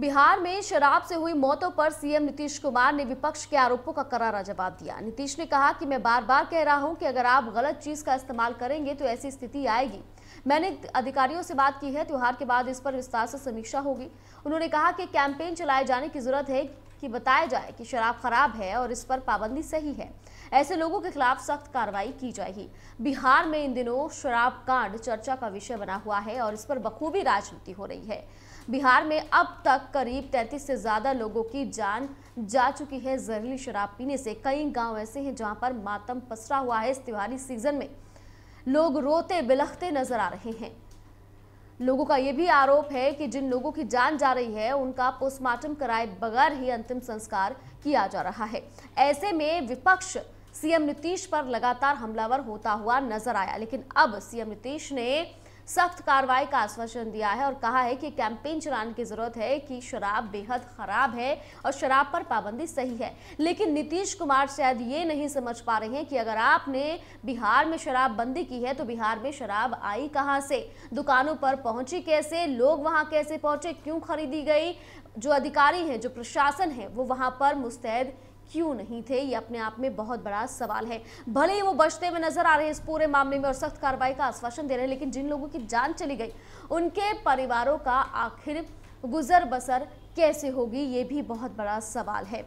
बिहार में शराब से हुई मौतों पर सीएम नीतीश कुमार ने विपक्ष के आरोपों का करारा जवाब दिया नीतीश ने कहा कि मैं बार बार कह रहा हूं कि अगर आप गलत चीज का इस्तेमाल करेंगे तो ऐसी स्थिति आएगी मैंने अधिकारियों से बात की है त्योहार के बाद इस पर विस्तार से समीक्षा होगी उन्होंने कहा कि कैंपेन चलाए जाने की जरूरत है कि बताया जाए कि शराब खराब है और इस पर पाबंदी सही है ऐसे लोगों के खिलाफ सख्त कार्रवाई की जाएगी बिहार में इन दिनों शराब कांड चर्चा का विषय बना हुआ है और इस पर बखूबी राजनीति हो रही है बिहार में अब तक करीब 33 से ज़्यादा लोगों की जान जा चुकी है जहरीली शराब पीने से कई गांव ऐसे हैं जहां पर मातम पसरा हुआ है इस त्योहारी सीजन में लोग रोते बिलखते नजर आ रहे हैं लोगों का ये भी आरोप है कि जिन लोगों की जान जा रही है उनका पोस्टमार्टम कराए बगैर ही अंतिम संस्कार किया जा रहा है ऐसे में विपक्ष सीएम नीतीश पर लगातार हमलावर होता हुआ नजर आया लेकिन अब सीएम नीतीश ने सख्त कार्रवाई का आश्वासन दिया है और कहा है कि कैंपेन चलाने की जरूरत है कि शराब बेहद खराब है और शराब पर पाबंदी सही है लेकिन नीतीश कुमार शायद ये नहीं समझ पा रहे हैं कि अगर आपने बिहार में शराबबंदी की है तो बिहार में शराब आई कहाँ से दुकानों पर पहुंची कैसे लोग वहाँ कैसे पहुंचे क्यों खरीदी गई जो अधिकारी हैं जो प्रशासन है वो वहाँ पर मुस्तैद क्यों नहीं थे ये अपने आप में बहुत बड़ा सवाल है भले ही वो बचते हुए नजर आ रहे हैं इस पूरे मामले में और सख्त कार्रवाई का आश्वासन दे रहे हैं लेकिन जिन लोगों की जान चली गई उनके परिवारों का आखिर गुजर बसर कैसे होगी ये भी बहुत बड़ा सवाल है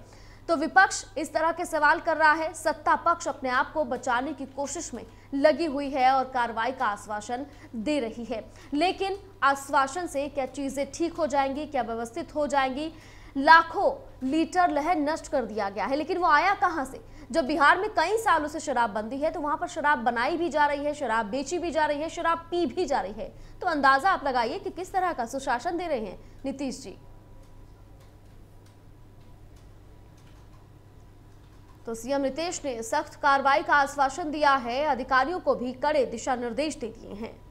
तो विपक्ष इस तरह के सवाल कर रहा है सत्ता पक्ष अपने आप को बचाने की कोशिश में लगी हुई है और कार्रवाई का आश्वासन दे रही है लेकिन आश्वासन से क्या चीज़ें ठीक हो जाएंगी क्या व्यवस्थित हो जाएंगी लाखों लीटर लहर नष्ट कर दिया गया है लेकिन वो आया कहाँ से जब बिहार में कई सालों से शराब बंदी है तो वहां पर शराब बनाई भी जा रही है शराब बेची भी जा रही है शराब पी भी जा रही है तो अंदाजा आप लगाइए कि किस तरह का सुशासन दे रहे हैं नीतीश जी तो सीएम नीतीश ने सख्त कार्रवाई का आश्वासन दिया है अधिकारियों को भी कड़े दिशा निर्देश दे दिए हैं